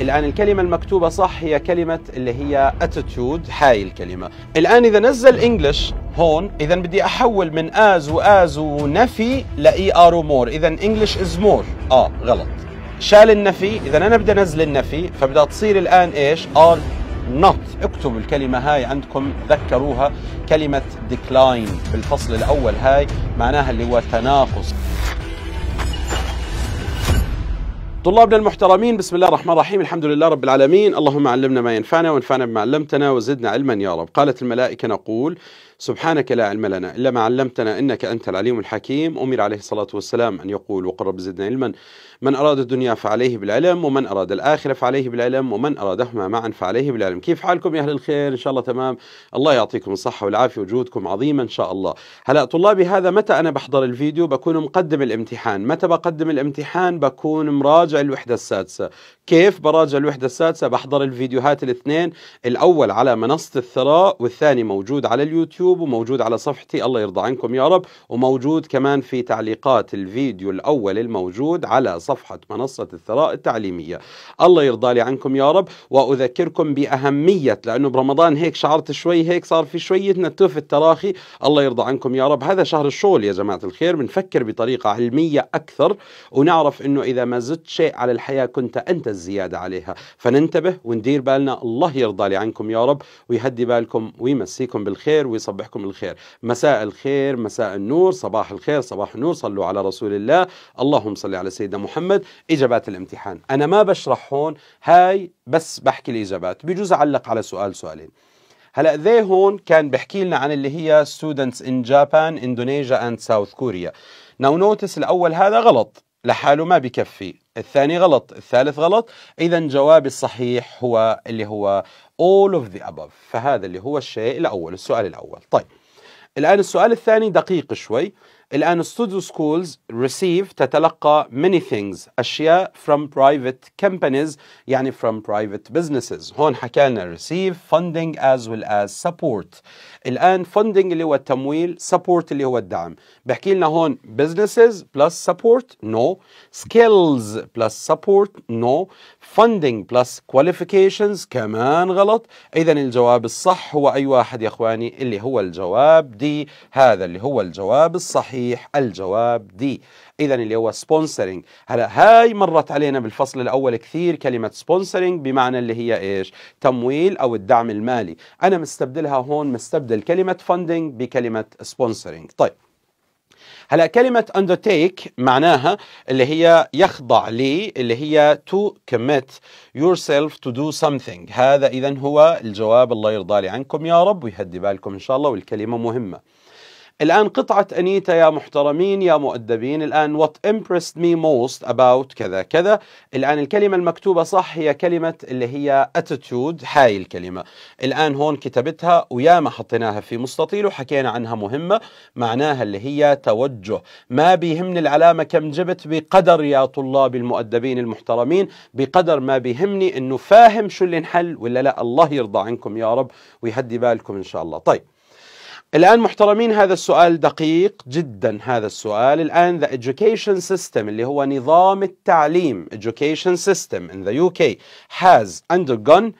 الآن الكلمة المكتوبة صح هي كلمة اللي هي attitude هاي الكلمة الآن إذا نزل English هون إذا بدي أحول من as وas ونفي لإي ار er ومور إذا English is more آه غلط شال النفي إذا أنا بدي أنزل النفي فبدها تصير الآن إيش are not اكتبوا الكلمة هاي عندكم ذكروها كلمة decline بالفصل الأول هاي معناها اللي هو تناقص طلابنا المحترمين بسم الله الرحمن الرحيم الحمد لله رب العالمين اللهم علمنا ما ينفعنا وانفعنا بما علمتنا وزدنا علما يا رب قالت الملائكة نقول سبحانك لا علم لنا إلا ما علمتنا إنك أنت العليم الحكيم أمر عليه الصلاة والسلام أن يقول وقل رب زدنا علما من أراد الدنيا فعليه بالعلم ومن أراد الآخرة فعليه بالعلم ومن أرادهما معا فعليه بالعلم كيف حالكم يا أهل الخير إن شاء الله تمام الله يعطيكم الصحة والعافية وجودكم عظيمة إن شاء الله هلا طلابي هذا متى أنا بحضر الفيديو بكون مقدم الامتحان متى بقدم الامتحان بكون مراجع الوحدة السادسة كيف براجع الوحدة السادسة بحضر الفيديوهات الاثنين الأول على منصة الثراء والثاني موجود على اليوتيوب اليوتيوب وموجود على صفحتي الله يرضى عنكم يا رب وموجود كمان في تعليقات الفيديو الأول الموجود على صفحة منصة الثراء التعليمية الله يرضى لي عنكم يا رب وأذكركم بأهمية لأنه برمضان هيك شعرت شوي هيك صار في شوية نتوف التراخي الله يرضى عنكم يا رب هذا شهر الشغل يا جماعة الخير بنفكر بطريقة علمية أكثر ونعرف أنه إذا ما زدت شيء على الحياة كنت أنت الزيادة عليها فننتبه وندير بالنا الله يرضى لي عنكم يا رب ويهدي بالكم ويمسيكم بالخير ويصبح يصبحكم الخير مساء الخير مساء النور صباح الخير صباح النور صلوا على رسول الله اللهم صل على سيدنا محمد إجابات الامتحان أنا ما بشرح هون هاي بس بحكي الإجابات بجوز أعلق على سؤال سؤالين هلا ذي هون كان بحكي لنا عن اللي هي students in Japan, Indonesia and South Korea. Now notice الأول هذا غلط لحاله ما بكفي الثاني غلط الثالث غلط إذا جوابي الصحيح هو اللي هو all of the above فهذا اللي هو الشيء الأول السؤال الأول طيب الآن السؤال الثاني دقيق شوي الآن studio schools receive تتلقى many things أشياء from private companies يعني from private businesses هون حكينا receive funding as well as support الآن funding اللي هو التمويل support اللي هو الدعم بحكي لنا هون businesses plus support no skills plus support no funding plus qualifications كمان غلط إذا الجواب الصح هو أي واحد يا إخواني اللي هو الجواب دي هذا اللي هو الجواب الصحيح صحيح الجواب دي اذا اللي هو سبونسرنج هلا هاي مرت علينا بالفصل الاول كثير كلمه سبونسرنج بمعنى اللي هي ايش تمويل او الدعم المالي انا مستبدلها هون مستبدل كلمه فندنج بكلمه سبونسرنج طيب هلا كلمة undertake معناها اللي هي يخضع لي اللي هي to commit yourself to do something هذا إذا هو الجواب الله يرضى لي عنكم يا رب ويهدي بالكم إن شاء الله والكلمة مهمة الآن قطعة أنيتا يا محترمين يا مؤدبين الآن what impressed me most about كذا كذا الآن الكلمة المكتوبة صح هي كلمة اللي هي attitude هاي الكلمة الآن هون كتبتها وياما حطيناها في مستطيل وحكينا عنها مهمة معناها اللي هي توجه ما بيهمني العلامة كم جبت بقدر يا طلاب المؤدبين المحترمين بقدر ما بيهمني أنه فاهم شو اللي انحل ولا لا الله يرضى عنكم يا رب ويهدي بالكم إن شاء الله طيب الآن محترمين هذا السؤال دقيق جدا هذا السؤال الآن the education system اللي هو نظام التعليم education system in the UK has undergone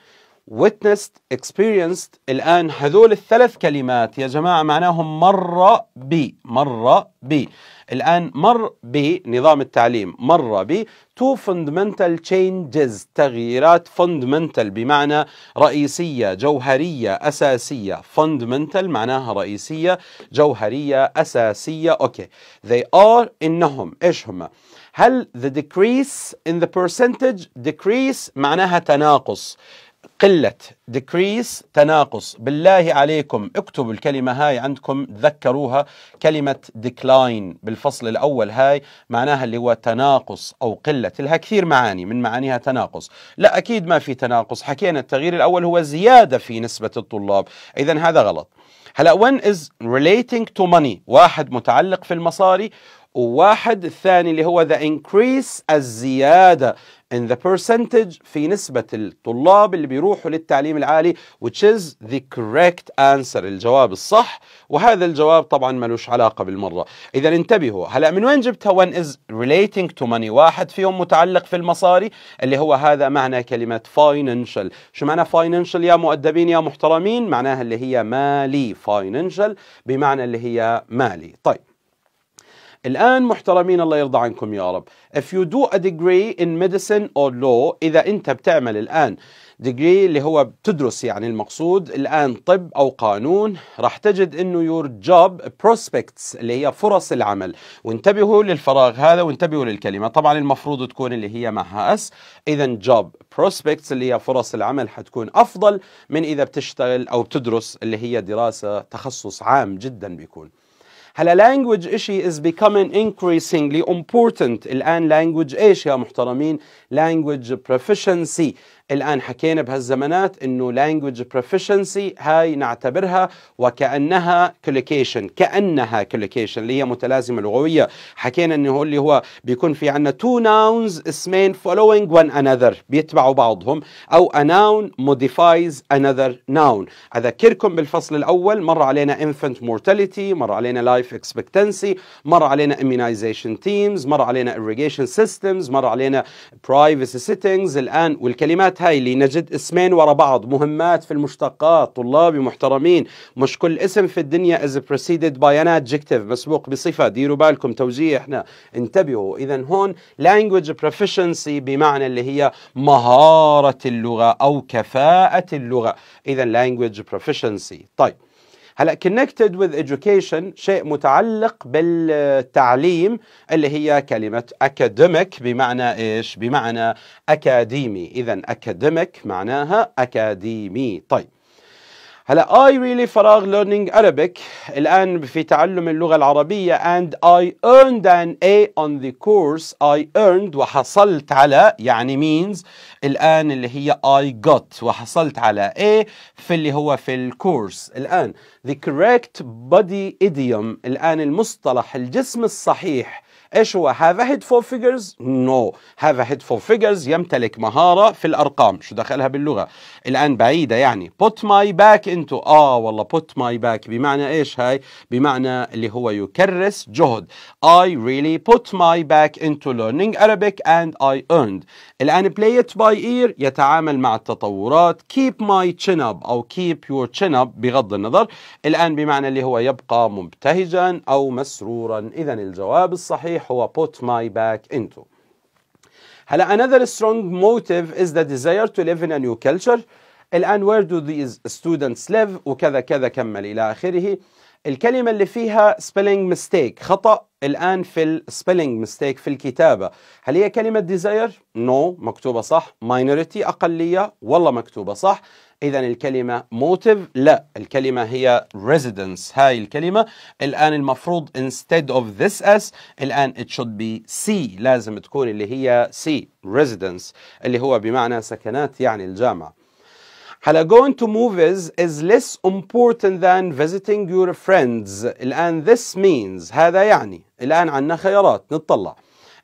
witnessed experienced الآن هذول الثلاث كلمات يا جماعة معناهم مرة بي مرة بي الآن مر بنظام التعليم مر ب تو fundamental changes تغييرات fundamental بمعنى رئيسية جوهرية أساسية fundamental معناها رئيسية جوهرية أساسية أوكي they are إنهم إيش هم هل the decrease in the percentage decrease معناها تناقص قلة decrease تناقص بالله عليكم اكتبوا الكلمة هاي عندكم تذكروها كلمة decline بالفصل الأول هاي معناها اللي هو تناقص أو قلة لها كثير معاني من معانيها تناقص لا أكيد ما في تناقص حكينا التغيير الأول هو زيادة في نسبة الطلاب إذا هذا غلط هلا one is relating to money واحد متعلق في المصاري وواحد الثاني اللي هو ذا انكريس الزيادة in the percentage في نسبة الطلاب اللي بيروحوا للتعليم العالي which is the correct answer الجواب الصح وهذا الجواب طبعا لوش علاقة بالمرة إذا انتبهوا هلأ من وين جبتها one is relating to money واحد فيهم متعلق في المصاري اللي هو هذا معنى كلمة financial شو معنى financial يا مؤدبين يا محترمين معناها اللي هي مالي financial بمعنى اللي هي مالي طيب الآن محترمين الله يرضى عنكم يا رب if you do a degree in medicine or law إذا أنت بتعمل الآن degree اللي هو بتدرس يعني المقصود الآن طب أو قانون راح تجد أنه your job prospects اللي هي فرص العمل وانتبهوا للفراغ هذا وانتبهوا للكلمة طبعا المفروض تكون اللي هي معها أس إذا job prospects اللي هي فرص العمل حتكون أفضل من إذا بتشتغل أو بتدرس اللي هي دراسة تخصص عام جدا بيكون هلا لانجوج إشي از becoming increasingly important الآن لانجوج إيش يا محترمين لانجوج proficiency الآن حكينا بهالزمانات إنه لانجوج proficiency هاي نعتبرها وكأنها collocation كأنها collocation اللي هي متلازمة لغوية حكينا إنه اللي هو بيكون في عندنا تو ناونز اسمين فولوينج one انذر بيتبعوا بعضهم أو a noun modifies another noun أذكركم بالفصل الأول مر علينا infant mortality مر علينا life لايف اكسبكتنسي مر علينا اميونايزيشن تيمز مر علينا اريجيشن سيستمز مر علينا برايفسي سيتنجز الان والكلمات هاي اللي نجد اسمين ورا بعض مهمات في المشتقات طلابي محترمين مش كل اسم في الدنيا از preceded باي ان adjective مسبوق بصفه ديروا بالكم توجيه احنا انتبهوا اذا هون language proficiency بمعنى اللي هي مهاره اللغه او كفاءه اللغه اذا language proficiency طيب هلا connected with education شيء متعلق بالتعليم اللي هي كلمة academic بمعنى ايش؟ بمعنى اكاديمي، إذا academic معناها اكاديمي، طيب هلا I really فراغ learning Arabic الان في تعلم اللغه العربيه and I earned an A on the course I earned وحصلت على يعني means الان اللي هي I got وحصلت على A في اللي هو في الكورس الان the correct body idiom الان المصطلح الجسم الصحيح ايش هو هاف هيد فور فيجرز نو هاف هيد فور فيجرز يمتلك مهاره في الارقام شو دخلها باللغه الان بعيده يعني بوت ماي باك انتو اه والله بوت ماي باك بمعنى ايش هاي بمعنى اللي هو يكرس جهد I really put my back into learning Arabic and I earned الان بلاي ات باي اير يتعامل مع التطورات keep my chin up او keep your chin up بغض النظر الان بمعنى اللي هو يبقى مبتهجا او مسرورا اذا الجواب الصحيح الصحيح هو put my back into هلا another strong motive is the desire to live in a new culture الآن where do these students live وكذا كذا كمل إلى آخره الكلمة اللي فيها spelling mistake خطأ الآن في ال spelling mistake في الكتابة هل هي كلمة desire؟ no مكتوبة صح minority أقلية والله مكتوبة صح إذا الكلمة موتيف لا الكلمة هي residence هاي الكلمة الآن المفروض instead of this S الآن it should be C لازم تكون اللي هي C residence اللي هو بمعنى سكنات يعني الجامعة هلا going to movies is less important than visiting your friends الآن this means هذا يعني الآن عندنا خيارات نطلع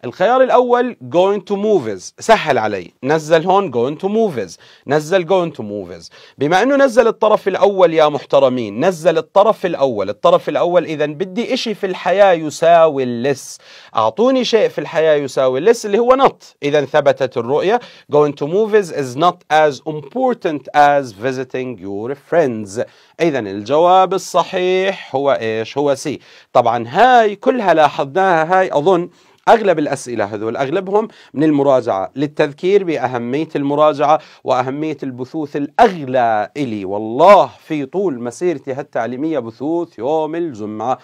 الخيار الاول going to movies سهل علي نزل هون going to movies نزل going to movies بما انه نزل الطرف الاول يا محترمين نزل الطرف الاول الطرف الاول اذا بدي اشي في الحياه يساوي لس اعطوني شيء في الحياه يساوي لس اللي هو not اذا ثبتت الرؤيه going to movies is not as important as visiting your friends اذا الجواب الصحيح هو ايش هو سي طبعا هاي كلها لاحظناها هاي اظن أغلب الأسئلة هذول أغلبهم من المراجعة للتذكير بأهمية المراجعة وأهمية البثوث الأغلى إلي والله في طول مسيرتي التعليمية بثوث يوم الجمعة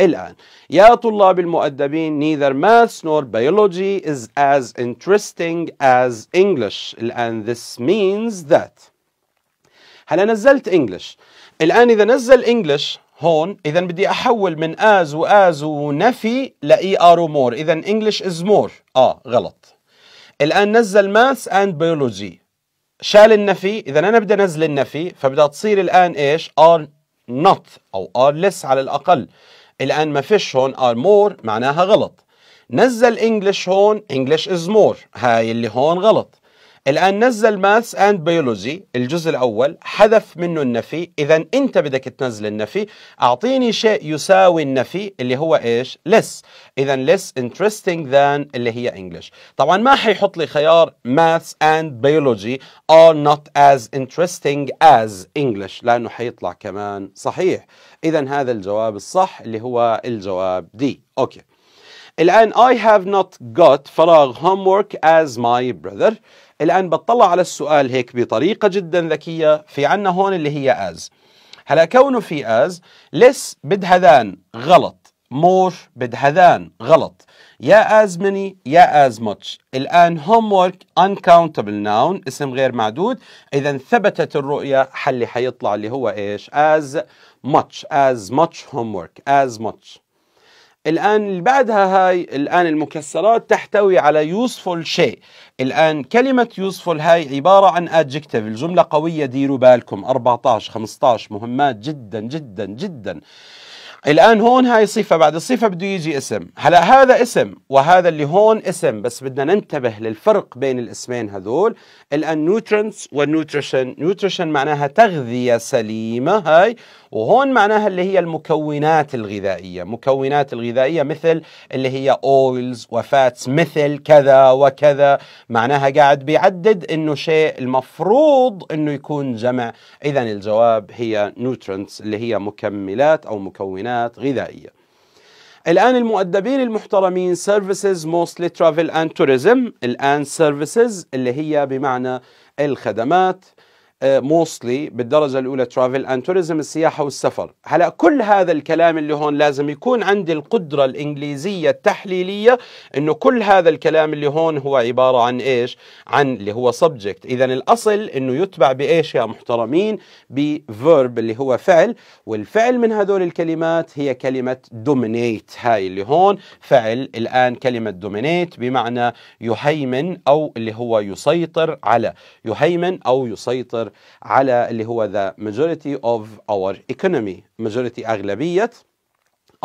الآن يا طلاب المؤدبين neither maths nor biology is as interesting as English الآن this means that هلا نزلت English الآن إذا نزل English هون اذا بدي احول من از واز ونفي ل اي ار ومور اذا انجلش از مور اه غلط الان نزل ماث اند بيولوجي شال النفي اذا انا بدي انزل النفي فبدها تصير الان ايش ار نوت او ار ليس على الاقل الان ما فيش هون ار مور معناها غلط نزل انجلش هون انجلش از مور هاي اللي هون غلط الآن نزل ماثس أند بيولوجي الجزء الأول حذف منه النفي إذا أنت بدك تنزل النفي أعطيني شيء يساوي النفي اللي هو إيش less إذا less interesting than اللي هي English طبعا ما حيحط لي خيار ماثس أند بيولوجي are not as interesting as English لأنه حيطلع كمان صحيح إذا هذا الجواب الصح اللي هو الجواب دي أوكي الآن I have not got فراغ homework as my brother الآن بطلع على السؤال هيك بطريقة جدا ذكية في عنا هون اللي هي as هلا كونه في as less بدهذان غلط more بدهذان غلط يا as many يا as much الآن homework uncountable noun اسم غير معدود إذا ثبتت الرؤية حل حيطلع اللي هو إيش as much as much homework as much الآن اللي بعدها هاي الآن المكسرات تحتوي على يوسفول شيء الآن كلمة يوسفول هاي عبارة عن adjective الجملة قوية ديروا بالكم 14 15 مهمات جدا جدا جدا الآن هون هاي صفة بعد الصفة بده يجي اسم هلا هذا اسم وهذا اللي هون اسم بس بدنا ننتبه للفرق بين الاسمين هذول الآن نوترنس والنوتريشن نوتريشن معناها تغذية سليمة هاي وهون معناها اللي هي المكونات الغذائية مكونات الغذائية مثل اللي هي اويلز وفاتس مثل كذا وكذا معناها قاعد بيعدد انه شيء المفروض انه يكون جمع اذا الجواب هي نوترنس اللي هي مكملات او مكونات مكونات غذائيه. الآن المؤدبين المحترمين services mostly travel and tourism الآن services اللي هي بمعنى الخدمات موصلي آه، بالدرجة الأولى ترافل أند توريزم السياحة والسفر هلا كل هذا الكلام اللي هون لازم يكون عندي القدرة الإنجليزية التحليلية إنه كل هذا الكلام اللي هون هو عبارة عن إيش عن اللي هو subject إذا الأصل إنه يتبع بإيش يا محترمين بفيرب اللي هو فعل والفعل من هذول الكلمات هي كلمة dominate هاي اللي هون فعل الآن كلمة dominate بمعنى يهيمن أو اللي هو يسيطر على يهيمن أو يسيطر على اللي هو the majority of our economy majority أغلبية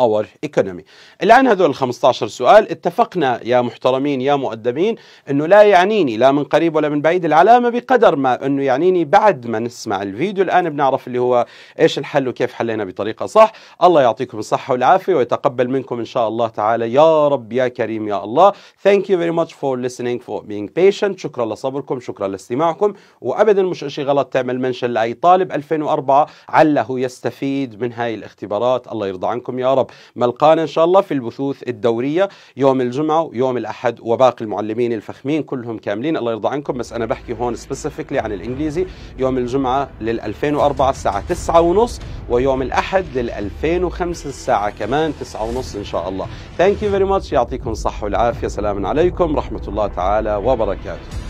اور ايكونومي الان هذول ال 15 سؤال اتفقنا يا محترمين يا مؤدبين انه لا يعنيني لا من قريب ولا من بعيد العلامه بقدر ما انه يعنيني بعد ما نسمع الفيديو الان بنعرف اللي هو ايش الحل وكيف حلينا بطريقه صح الله يعطيكم الصحه والعافيه ويتقبل منكم ان شاء الله تعالى يا رب يا كريم يا الله ثانك يو فيري ماتش فور listening فور بينج بيشنت شكرا لصبركم شكرا لاستماعكم وابدا مش شيء غلط تعمل منشن لاي طالب 2004 عله يستفيد من هاي الاختبارات الله يرضى عنكم يا رب ملقانا إن شاء الله في البثوث الدورية يوم الجمعة ويوم الأحد وباقي المعلمين الفخمين كلهم كاملين الله يرضى عنكم بس أنا بحكي هون سبيسيفيكلي عن الإنجليزي يوم الجمعة لل 2004 الساعة 9 ونص ويوم الأحد لل 2005 الساعة كمان 9 ونص إن شاء الله Thank you very ماتش يعطيكم الصحة والعافية سلام عليكم ورحمة الله تعالى وبركاته